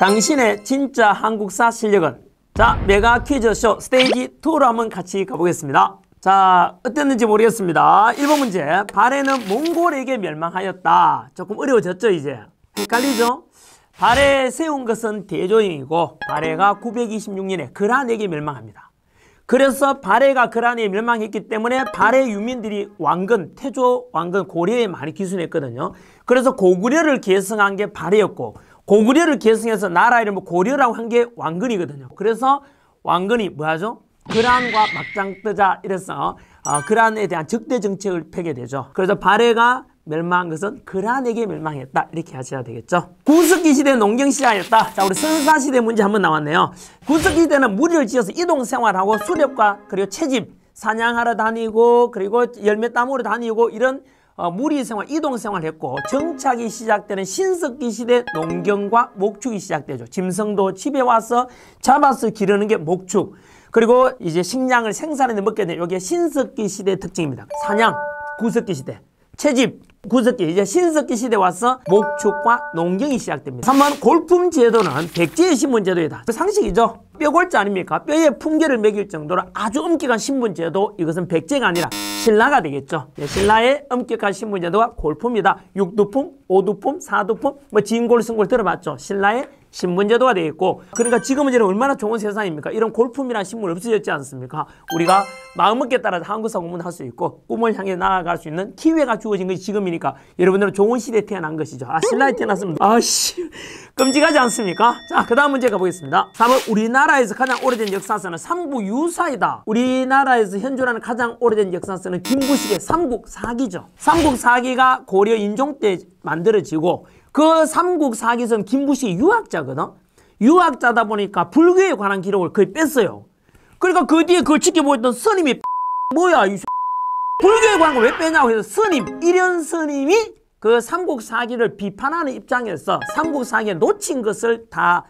당신의 진짜 한국사 실력은 자 메가 퀴즈쇼 스테이지 2로 한번 같이 가보겠습니다 자 어땠는지 모르겠습니다 1번 문제 발해는 몽골에게 멸망하였다 조금 어려워졌죠 이제 헷갈리죠 발해 세운 것은 대조영이고 발해가 926년에 그란에게 멸망합니다 그래서 발해가 그란에 멸망했기 때문에 발해 유민들이 왕건, 태조 왕건 고려에 많이 기순했거든요. 그래서 고구려를 계승한 게 발해였고 고구려를 계승해서 나라 이름을 고려라고 한 게 왕건이거든요. 그래서 왕건이 뭐하죠? 그란과 막장 뜨자 이래서 어, 그란에 대한 적대 정책을 펴게 되죠. 그래서 발해가 멸망한 것은 그란에게 멸망했다. 이렇게 하셔야 되겠죠. 구석기 시대 농경시장이었다. 자, 우리 선사시대 문제 한 번 나왔네요. 구석기 시대는 무리를 지어서 이동 생활하고 수렵과 그리고 채집, 사냥하러 다니고 그리고 열매 따으러 다니고 이런 어, 무리생활, 이동생활 했고 정착이 시작되는 신석기 시대 농경과 목축이 시작되죠. 짐승도 집에 와서 잡아서 기르는 게 목축. 그리고 이제 식량을 생산해서 먹게 되는 이게 신석기 시대의 특징입니다. 사냥, 구석기 시대, 채집, 구석기 이제 신석기 시대 와서 목축과 농경이 시작됩니다. 3번 골품 제도는 백제의 신문 제도이다. 그 상식이죠. 뼈골자 아닙니까? 뼈에 풍계를 매길 정도로 아주 엄격한 신문 제도 이것은 백제가 아니라 신라가 되겠죠. 예, 신라의 엄격한 신분제도가 골품이다. 육두품오두품사두품뭐 진골, 승골 들어봤죠. 신라의 신분제도가 되겠고 그러니까 지금은 이제 얼마나 좋은 세상입니까? 이런 골품이라는 신분 없어졌지 않습니까? 우리가 마음먹기에 따라 서 한국사 공부는 할수 있고 꿈을 향해 나아갈 수 있는 기회가 주어진 것이 지금이니까 여러분들은 좋은 시대에 태어난 것이죠. 아 신라에 태어났으면 아씨 끔찍하지 않습니까? 자, 그 다음 문제 가보겠습니다. 3번 우리나라에서 가장 오래된 역사서는 삼부 유사이다. 우리나라에서 현존하는 가장 오래된 역사서는 김부식의 삼국사기죠. 삼국사기가 고려 인종 때 만들어지고 그 삼국사기선 김부식이 유학자거든? 유학자다 보니까 불교에 관한 기록을 거의 뺐어요. 그러니까 그 뒤에 그걸 지켜보였던 스님이 뭐야 이 불교에 관한 걸 왜 빼냐고 해서 스님, 일현 스님이 그 삼국사기를 비판하는 입장에서 삼국사기에 놓친 것을 다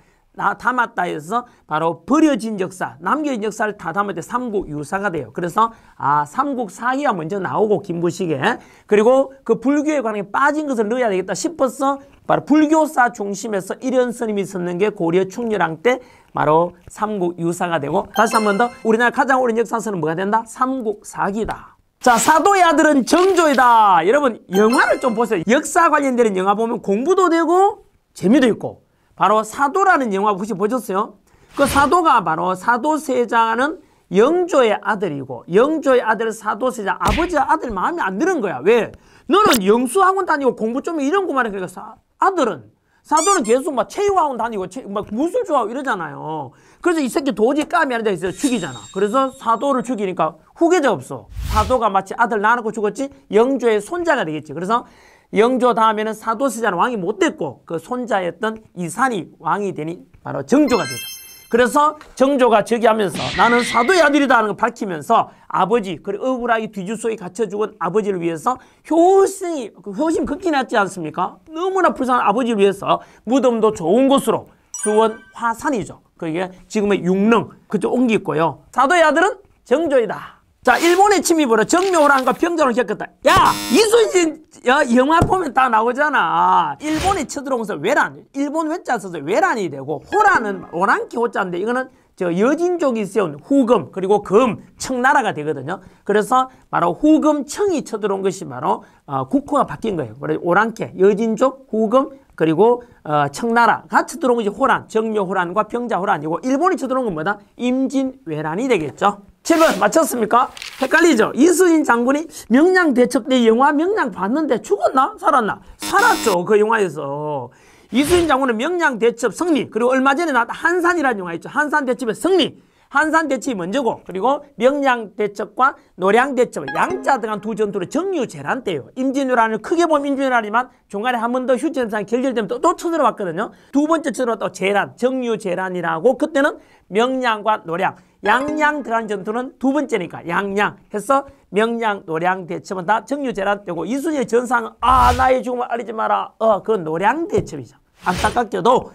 담았다 해서 바로 버려진 역사, 남겨진 역사를 다 담을 때 삼국유사가 돼요. 그래서 아 삼국사기가 먼저 나오고 김부식에 그리고 그 불교에 관한게 빠진 것을 넣어야 되겠다 싶어서 바로 불교사 중심에서 이런 스님이 쓰는 게 고려 충렬왕 때 바로 삼국유사가 되고 다시 한 번 더 우리나라 가장 오랜 역사서는 뭐가 된다? 삼국사기다. 자 사도의 아들은 정조이다 여러분 영화를 좀 보세요 역사 관련되는 영화 보면 공부도 되고 재미도 있고 바로 사도라는 영화 혹시 보셨어요? 그 사도가 바로 사도세자는 영조의 아들이고 영조의 아들 사도세자 아버지 아들 마음에 안 드는 거야 왜? 너는 영수학원 다니고 공부 좀 이런 거만 해 그러니까 사, 아들은 사도는 계속 막 체육학원 다니고 체, 막 무술 좋아하고 이러잖아요. 그래서 이 새끼 도저히 까미 안돼 있어서 죽이잖아. 그래서 사도를 죽이니까 후계자 없어. 사도가 마치 아들 낳아놓고 죽었지 영조의 손자가 되겠지. 그래서 영조 다음에는 사도세자는 왕이 못 됐고 그 손자였던 이산이 왕이 되니 바로 정조가 되죠. 그래서 정조가 저기하면서 나는 사도의 아들이다 하는 걸 밝히면서 아버지 그리고 억울하게 뒤주소에 갇혀 죽은 아버지를 위해서 효심이 그 효심 극히 났지 않습니까? 너무나 불쌍한 아버지를 위해서 무덤도 좋은 곳으로 수원 화산이죠. 그게 지금의 육릉 그쪽 옮기고요 사도의 아들은 정조이다. 자, 일본의 침입으로 정묘호란과 병전을 겪었다. 야! 이순신 야, 어, 영화 보면 다 나오잖아. 일본에 쳐들어오면서 왜란, 일본 회자 써서 왜란이 되고, 호란은 오랑기 호자인데, 이거는 저 여진족이 세운 후금, 그리고 금, 청나라가 되거든요. 그래서 바로 후금청이 쳐들어온 것이 바로 어, 국호가 바뀐 거예요. 그래서 오랑캐, 여진족, 후금, 그리고 어, 청나라가 쳐들어온 것이 호란, 정묘호란과 병자호란이고, 일본이 쳐들어온 건 뭐다? 임진왜란이 되겠죠. 7번 맞췄습니까? 헷갈리죠? 이수인 장군이 명량 대첩 때 영화 명량 봤는데 죽었나? 살았나? 살았죠. 그 영화에서. 이수인 장군은 명량 대첩 승리 그리고 얼마 전에 나왔던 한산이라는 영화 있죠. 한산 대첩의 승리 한산 대첩이 먼저고 그리고 명량 대첩과 노량 대첩 양자 등한 두 전투로 정유 재란 때요 임진왜란을 크게 보면 임진왜란이만 지 중간에 한 번 더 휴지 현상 결렬되면 또, 또 쳐들어왔거든요. 두 번째 쳐들어또 재란, 정유 재란이라고 그때는 명량과 노량 양양 들어간 전투는 두 번째니까 양양 해서 명량, 노량 대첩은 다 정유 재란 때고 이순의 전상은 아 나의 죽음을 알리지 마라. 어그 노량 대첩이죠. 안타깝게도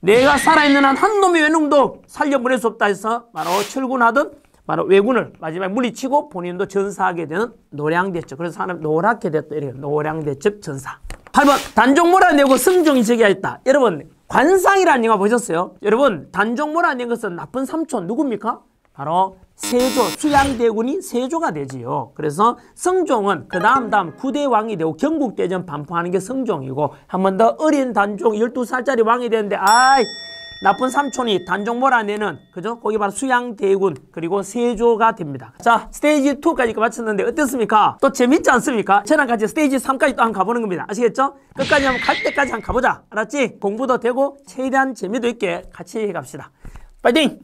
내가 살아있는 한 한 놈의 외놈도 살려보낼 수 없다 해서 바로 출군하던 바로 왜군을 마지막에 물리치고 본인도 전사하게 되는 노량대첩. 그래서 사람 노랗게 됐다. 이렇게 노량대첩 전사. 8번 단종 몰아내고 승종이 제기하였다. 여러분 관상이라는 영화 보셨어요? 여러분 단종 몰아낸 것은 나쁜 삼촌 누굽니까? 바로 세조, 수양대군이 세조가 되지요. 그래서 성종은 그 다음 다음 구대왕이 되고 경국대전 반포하는 게 성종이고 한 번 더 어린 단종 12살짜리 왕이 되는데 아이 나쁜 삼촌이 단종 몰아내는 그죠? 거기 바로 수양대군 그리고 세조가 됩니다. 자 스테이지 2까지 마쳤는데 어땠습니까? 또 재밌지 않습니까? 저랑 같이 스테이지 3까지 또 한 번 가보는 겁니다. 아시겠죠? 끝까지 한 번 갈 때까지 한 번 가보자. 알았지? 공부도 되고 최대한 재미도 있게 같이 해 갑시다. 파이팅!